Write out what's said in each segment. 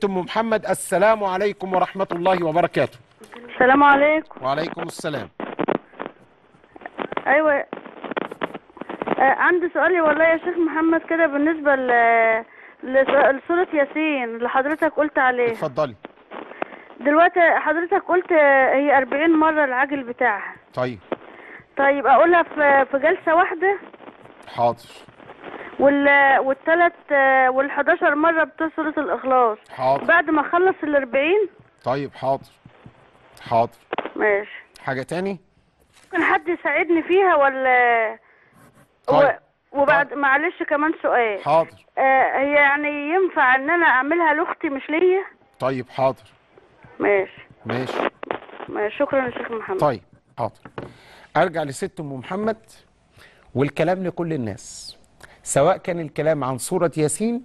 ست ام محمد السلام عليكم ورحمه الله وبركاته السلام عليكم وعليكم السلام ايوه آه، عندي سؤال والله يا شيخ محمد كده بالنسبه ل لسوره ياسين اللي حضرتك قلت عليه اتفضلي دلوقتي حضرتك قلت هي 40 مره العجل بتاعها طيب طيب اقولها في في جلسه واحده حاضر وال والثلاث وال11 مره بتوع الاخلاص حاضر بعد ما اخلص ال40 طيب حاضر حاضر ماشي حاجه تاني ممكن حد يساعدني فيها ولا طيب. وبعد حاضر. معلش كمان سؤال حاضر آه هي يعني ينفع ان انا اعملها لاختي مش ليا طيب حاضر ماشي ماشي ماشي شكرا يا شيخ محمد طيب حاضر ارجع لست ام محمد والكلام لكل الناس سواء كان الكلام عن سورة ياسين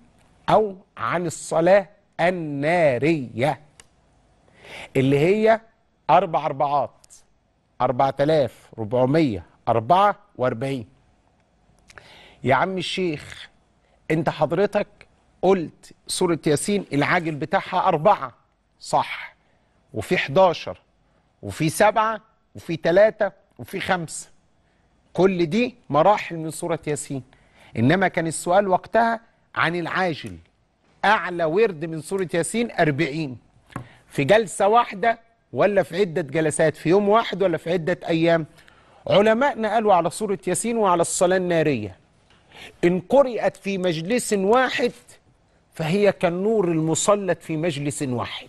أو عن الصلاة النارية اللي هي أربع أربعات أربعة آلاف ربعمية أربعة وأربعين يا عم الشيخ أنت حضرتك قلت سورة ياسين العاجل بتاعها أربعة صح وفي 11 وفي سبعة وفي ثلاثة وفي خمسة كل دي مراحل من سورة ياسين إنما كان السؤال وقتها عن العاجل أعلى ورد من سورة ياسين أربعين في جلسة واحدة ولا في عدة جلسات في يوم واحد ولا في عدة أيام علماءنا قالوا على سورة ياسين وعلى الصلاة النارية إن قرئت في مجلس واحد فهي كالنور المسلط في مجلس واحد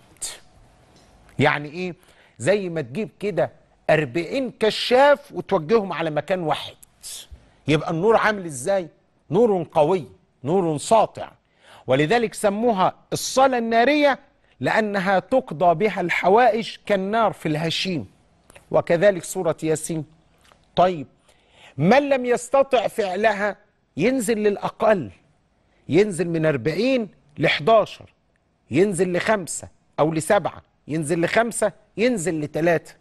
يعني إيه زي ما تجيب كده أربعين كشاف وتوجههم على مكان واحد يبقى النور عامل إزاي نور قوي نور ساطع ولذلك سموها الصلاة النارية لأنها تقضى بها الحوائج كالنار في الهشيم وكذلك سورة ياسين طيب من لم يستطع فعلها ينزل للأقل ينزل من 40 ل 11 ينزل لخمسة أو لسبعة ينزل لخمسة ينزل لثلاثة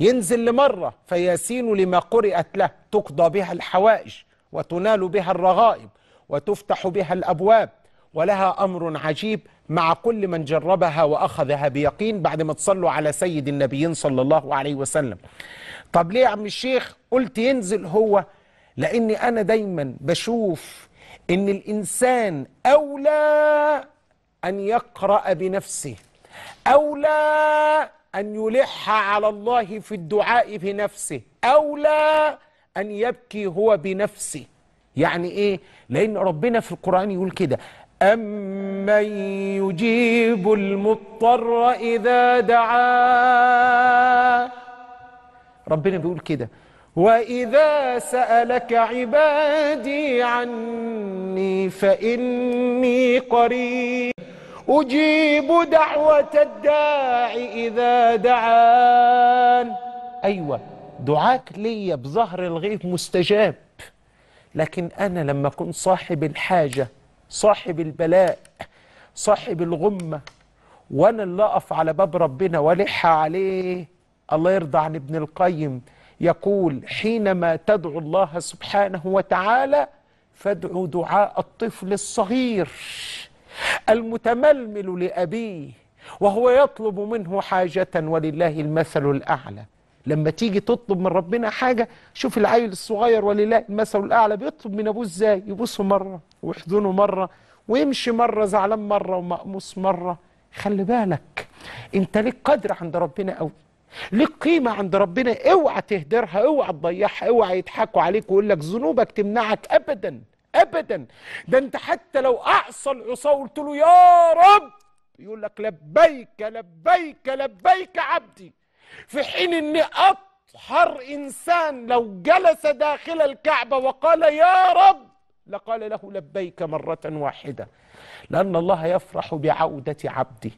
ينزل لمرة فياسين لما قرئت له تقضى بها الحوائج وتنال بها الرغائب وتفتح بها الأبواب ولها أمر عجيب مع كل من جربها وأخذها بيقين بعد ما تصلوا على سيد النبيين صلى الله عليه وسلم طب ليه يا عم الشيخ قلت ينزل هو لأني أنا دايما بشوف إن الإنسان أولى أن يقرأ بنفسه أولى أن يلح على الله في الدعاء بنفسه أولى أن يبكي هو بنفسه يعني إيه؟ لأن ربنا في القرآن يقول كده أمن يجيب المضطر إذا دعاه ربنا بيقول كده وإذا سألك عبادي عني فإني قريب أجيب دعوة الداع إذا دعان أيوة دعاك ليا بظهر الغيب مستجاب لكن أنا لما أكون صاحب الحاجة صاحب البلاء صاحب الغمة وأنا اللي أقف على باب ربنا وألح عليه الله يرضى عن ابن القيم يقول حينما تدعو الله سبحانه وتعالى فادعو دعاء الطفل الصغير المتململ لأبيه وهو يطلب منه حاجة ولله المثل الأعلى لما تيجي تطلب من ربنا حاجة شوف العيل الصغير ولله المثل الأعلى بيطلب من أبوه إزاي يبوسه مرة ويحضنه مرة ويمشي مرة زعلان مرة ومقموس مرة خلي بالك أنت ليك قدر عند ربنا قوي ليك قيمة عند ربنا اوعى تهدرها اوعى تضيعها اوعى يضحكوا عليك ويقول لك ذنوبك تمنعك أبدا أبدا ده أنت حتى لو أعصى العصاة وقلت له يا رب يقول لك لبيك لبيك لبيك عبدي في حين ان اطهر انسان لو جلس داخل الكعبه وقال يا رب لقال له لبيك مره واحده لان الله يفرح بعوده عبده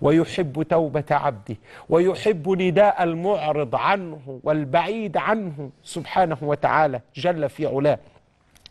ويحب توبة عبده ويحب نداء المعرض عنه والبعيد عنه سبحانه وتعالى جل في علاه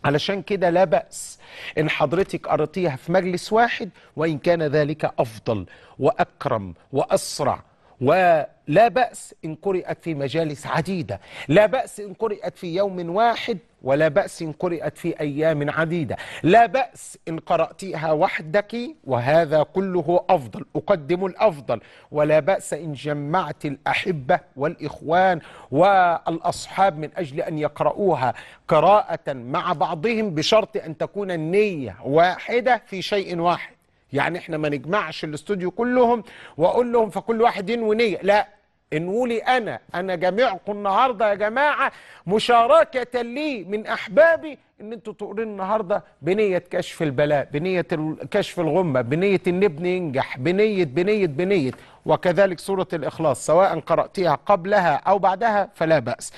علشان كده لا بأس إن حضرتك قرأتيها في مجلس واحد وإن كان ذلك أفضل وأكرم وأسرع ولا بأس إن قرأت في مجالس عديدة لا بأس إن قرأت في يوم واحد ولا بأس إن قرأت في أيام عديدة لا بأس إن قرأتيها وحدك وهذا كله أفضل أقدم الأفضل ولا بأس إن جمعت الأحبة والإخوان والأصحاب من أجل أن يقرؤوها قراءة مع بعضهم بشرط أن تكون النية واحدة في شيء واحد يعني احنا ما نجمعش الاستوديو كلهم واقول لهم فكل واحد ينوي نيه لا انولي انا انا جميعكم النهارده يا جماعه مشاركه لي من احبابي ان انتوا تقولوا النهارده بنيه كشف البلاء بنيه كشف الغمه بنيه ان ابني ينجح بنيه بنيه بنيه وكذلك سوره الاخلاص سواء قراتيها قبلها او بعدها فلا باس